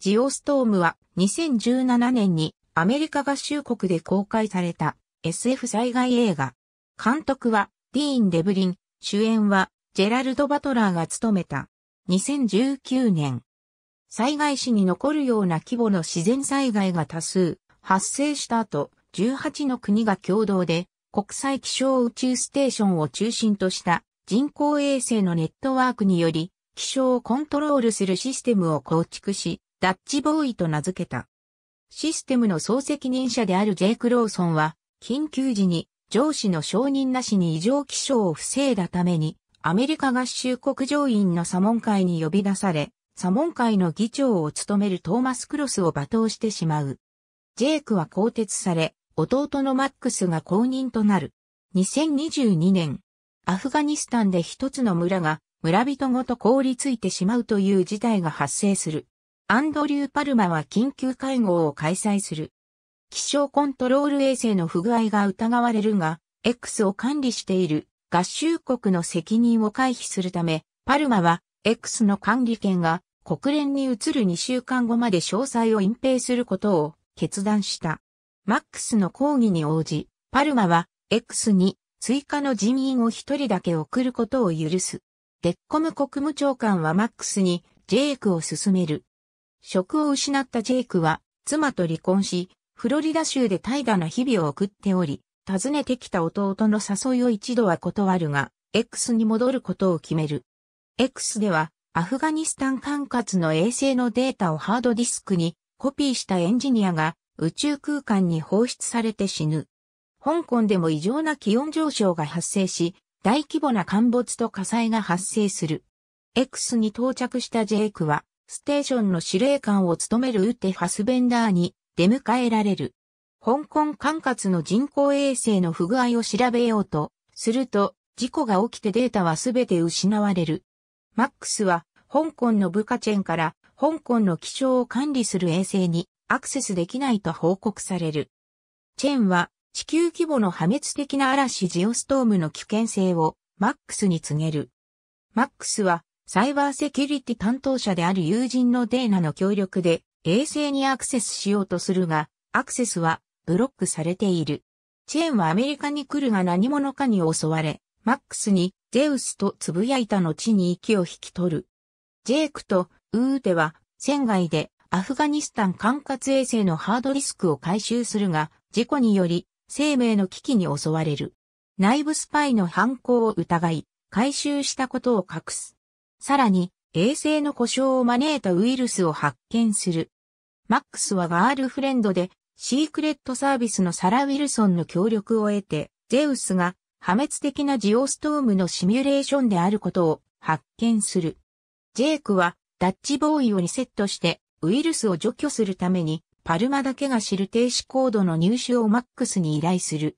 ジオストームは2017年にアメリカ合衆国で公開された SF 災害映画。監督はディーン・デブリン、主演はジェラルド・バトラーが務めた。2019年。災害史に残るような規模の自然災害が多数発生した後、18の国が共同で国際気象宇宙ステーションを中心とした人工衛星のネットワークにより気象をコントロールするシステムを構築し、ダッチボーイと名付けた。システムの総責任者であるジェイク・ローソンは、緊急時に上司の承認なしに異常気象を防いだために、アメリカ合衆国上院のモン会に呼び出され、モン会の議長を務めるトーマス・クロスを罵倒してしまう。ジェイクは更迭され、弟のマックスが公認となる。2022年、アフガニスタンで一つの村が村人ごと凍りついてしまうという事態が発生する。アンドリュー・パルマは緊急会合を開催する。気象コントロール衛星の不具合が疑われるが、X を管理している合衆国の責任を回避するため、パルマは X の管理権が国連に移る2週間後まで詳細を隠蔽することを決断した。マックスの抗議に応じ、パルマは X に追加の人員を一人だけ送ることを許す。デッコム国務長官はマックスにジェイクを進める。職を失ったジェイクは、妻と離婚し、フロリダ州で怠惰な日々を送っており、訪ねてきた弟の誘いを一度は断るが、X に戻ることを決める。X では、アフガニスタン管轄の衛星のデータをハードディスクにコピーしたエンジニアが宇宙空間に放出されて死ぬ。香港でも異常な気温上昇が発生し、大規模な陥没と火災が発生する。X に到着したジェイクは、ステーションの司令官を務めるウッテ・ファスベンダーに出迎えられる。香港管轄の人工衛星の不具合を調べようと、すると、事故が起きてデータはすべて失われる。マックスは、香港の部下チェンから、香港の気象を管理する衛星にアクセスできないと報告される。チェンは、地球規模の破滅的な嵐ジオストームの危険性をマックスに告げる。マックスはサイバーセキュリティ担当者である友人のデーナの協力で衛星にアクセスしようとするが、アクセスはブロックされている。チェーンはアメリカに来るが何者かに襲われ、マックスにゼウスとつぶやいた後に息を引き取る。ジェイクとウーテは船外でアフガニスタン管轄衛星のハードディスクを回収するが、事故により生命の危機に襲われる。内部スパイの犯行を疑い、回収したことを隠す。さらに、衛星の故障を招いたウイルスを発見する。マックスはガールフレンドで、シークレットサービスのサラ・ウィルソンの協力を得て、ゼウスが破滅的なジオストームのシミュレーションであることを発見する。ジェイクはダッチボーイをリセットしてウイルスを除去するためにパルマだけが知る停止コードの入手をマックスに依頼する。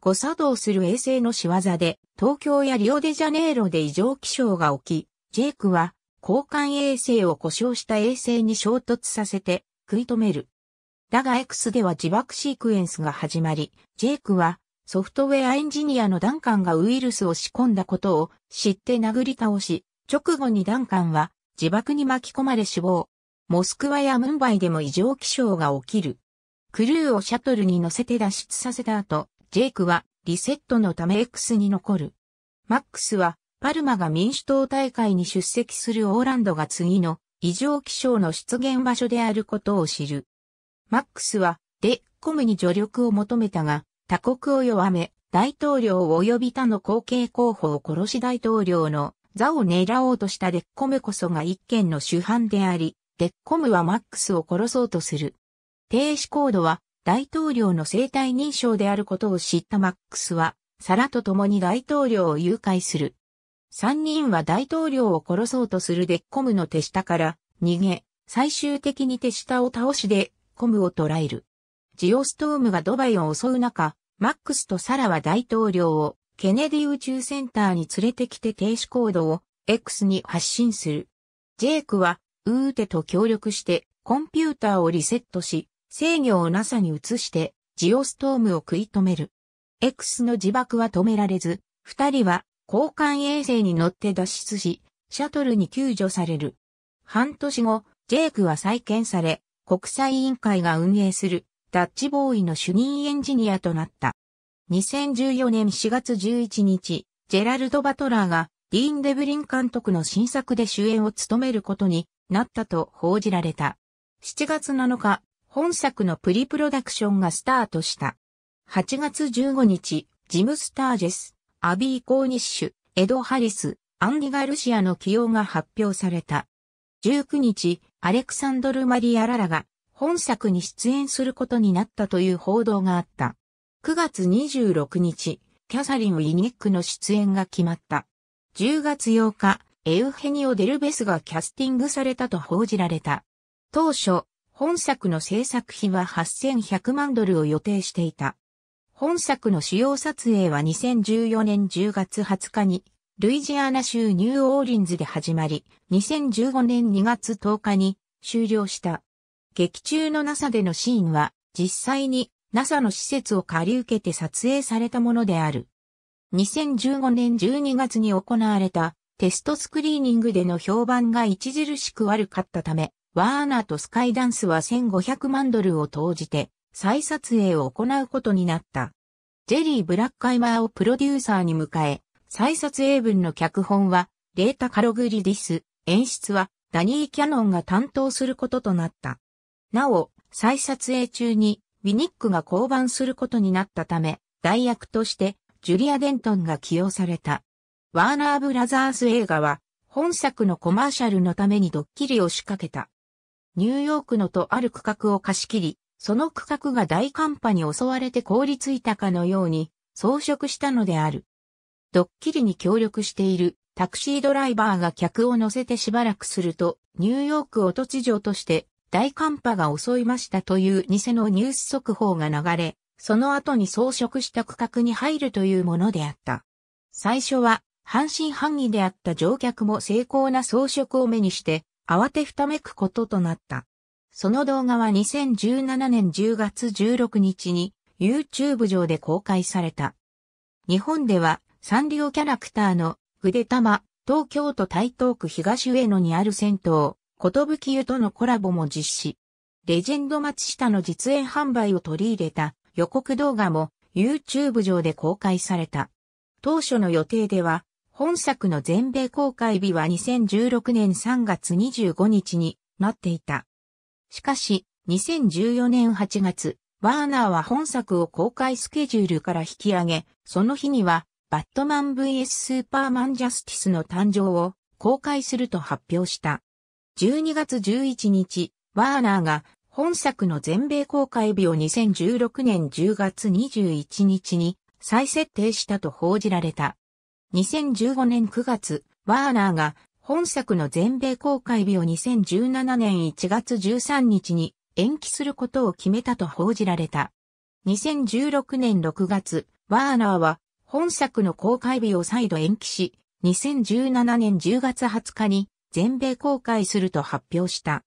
誤作動する衛星の仕業で東京やリオデジャネイロで異常気象が起き、ジェイクは交換衛星を故障した衛星に衝突させて食い止める。だが X では自爆シークエンスが始まり、ジェイクはソフトウェアエンジニアのダンカンがウイルスを仕込んだことを知って殴り倒し、直後にダンカンは自爆に巻き込まれ死亡。モスクワやムンバイでも異常気象が起きる。クルーをシャトルに乗せて脱出させた後、ジェイクはリセットのため X に残る。マックスはパルマが民主党大会に出席するオーランドが次の異常気象の出現場所であることを知る。マックスはデッコムに助力を求めたが、他国を弱め、大統領及び他の後継候補を殺し大統領の座を狙おうとしたデッコムこそが一件の主犯であり、デッコムはマックスを殺そうとする。停止コードは大統領の生体認証であることを知ったマックスは、サラと共に大統領を誘拐する。三人は大統領を殺そうとするデッコムの手下から逃げ、最終的に手下を倒しデッコムを捕らえる。ジオストームがドバイを襲う中、マックスとサラは大統領をケネディ宇宙センターに連れてきて停止コードを X に発信する。ジェイクはウーテと協力してコンピューターをリセットし、制御を NASA に移してジオストームを食い止める。X の自爆は止められず、二人は交換衛星に乗って脱出し、シャトルに救助される。半年後、ジェイクは再建され、国際委員会が運営するダッチボーイの主任エンジニアとなった。2014年4月11日、ジェラルド・バトラーがディーン・デブリン監督の新作で主演を務めることになったと報じられた。7月7日、本作のプリプロダクションがスタートした。8月15日、ジム・スタージェス、アビー・コーニッシュ、エド・ハリス、アンディ・ガルシアの起用が発表された。19日、アレクサンドル・マリア・ララが本作に出演することになったという報道があった。9月26日、キャサリン・ウィニックの出演が決まった。10月8日、エウヘニオ・デルベスがキャスティングされたと報じられた。当初、本作の制作費は8100万ドルを予定していた。本作の主要撮影は2014年10月20日に、ルイジアナ州ニューオーリンズで始まり、2015年2月10日に終了した。劇中の NASA でのシーンは、実際に NASA の施設を借り受けて撮影されたものである。2015年12月に行われたテストスクリーニングでの評判が著しく悪かったため、ワーナーとスカイダンスは1500万ドルを投じて再撮影を行うことになった。ジェリー・ブラッカイマーをプロデューサーに迎え、再撮影文の脚本は、レータ・カログリディス、演出は、ダニー・キャノンが担当することとなった。なお、再撮影中に、ウィニックが降板することになったため、代役として、ジュリア・デントンが起用された。ワーナー・ブラザース映画は、本作のコマーシャルのためにドッキリを仕掛けた。ニューヨークのとある区画を貸し切り、その区画が大寒波に襲われて凍りついたかのように装飾したのである。ドッキリに協力しているタクシードライバーが客を乗せてしばらくすると、ニューヨークを突如として大寒波が襲いましたという偽のニュース速報が流れ、その後に装飾した区画に入るというものであった。最初は半信半疑であった乗客も精巧な装飾を目にして、慌てふためくこととなった。その動画は2017年10月16日に YouTube 上で公開された。日本ではサンリオキャラクターの筆玉、東京都台東区東上野にある銭湯、ことぶき湯とのコラボも実施。レジェンド松下の実演販売を取り入れた予告動画も YouTube 上で公開された。当初の予定では、本作の全米公開日は2016年3月25日になっていた。しかし、2014年8月、ワーナーは本作を公開スケジュールから引き上げ、その日には、バットマン vs スーパーマンジャスティスの誕生を公開すると発表した。12月11日、ワーナーが本作の全米公開日を2016年10月21日に再設定したと報じられた。2015年9月、ワーナーが本作の全米公開日を2017年1月13日に延期することを決めたと報じられた。2016年6月、ワーナーは本作の公開日を再度延期し、2017年10月20日に全米公開すると発表した。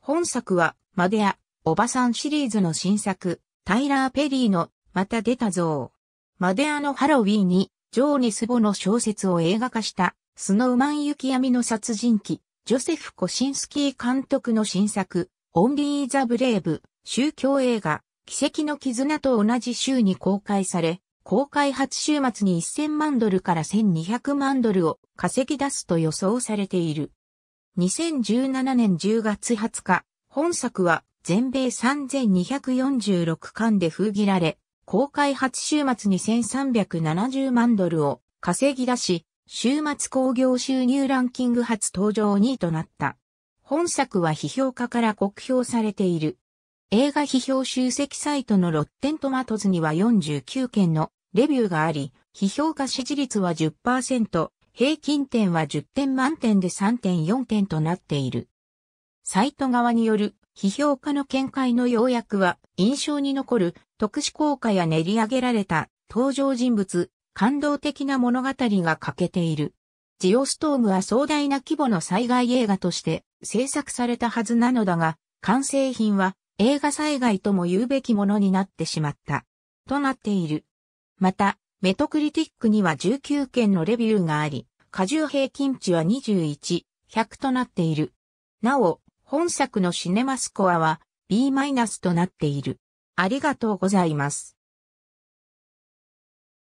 本作はマデア、おばさんシリーズの新作、タイラー・ペリーのまた出たぞマデアのハロウィーンにジョー・ニスボの小説を映画化したスノーマン雪闇の殺人鬼、ジョセフ・コシンスキー監督の新作、オンリー・ザ・ブレイブ、宗教映画、奇跡の絆と同じ週に公開され、公開初週末に1000万ドルから1200万ドルを稼ぎ出すと予想されている。2017年10月20日、本作は全米3246巻で封切られ、公開初週末に1370万ドルを稼ぎ出し、週末興行収入ランキング初登場2位となった。本作は批評家から酷評されている。映画批評集積サイトのロッテントマトズには49件のレビューがあり、批評家支持率は10%、平均点は10点満点で3.4点となっている。サイト側による批評家の見解の要約は印象に残る特殊効果や練り上げられた登場人物、感動的な物語が欠けている。ジオストームは壮大な規模の災害映画として制作されたはずなのだが、完成品は映画災害とも言うべきものになってしまった。となっている。また、メトクリティックには19件のレビューがあり、過重平均値は21、100となっている。なお、本作のシネマスコアは B- となっている。ありがとうございます。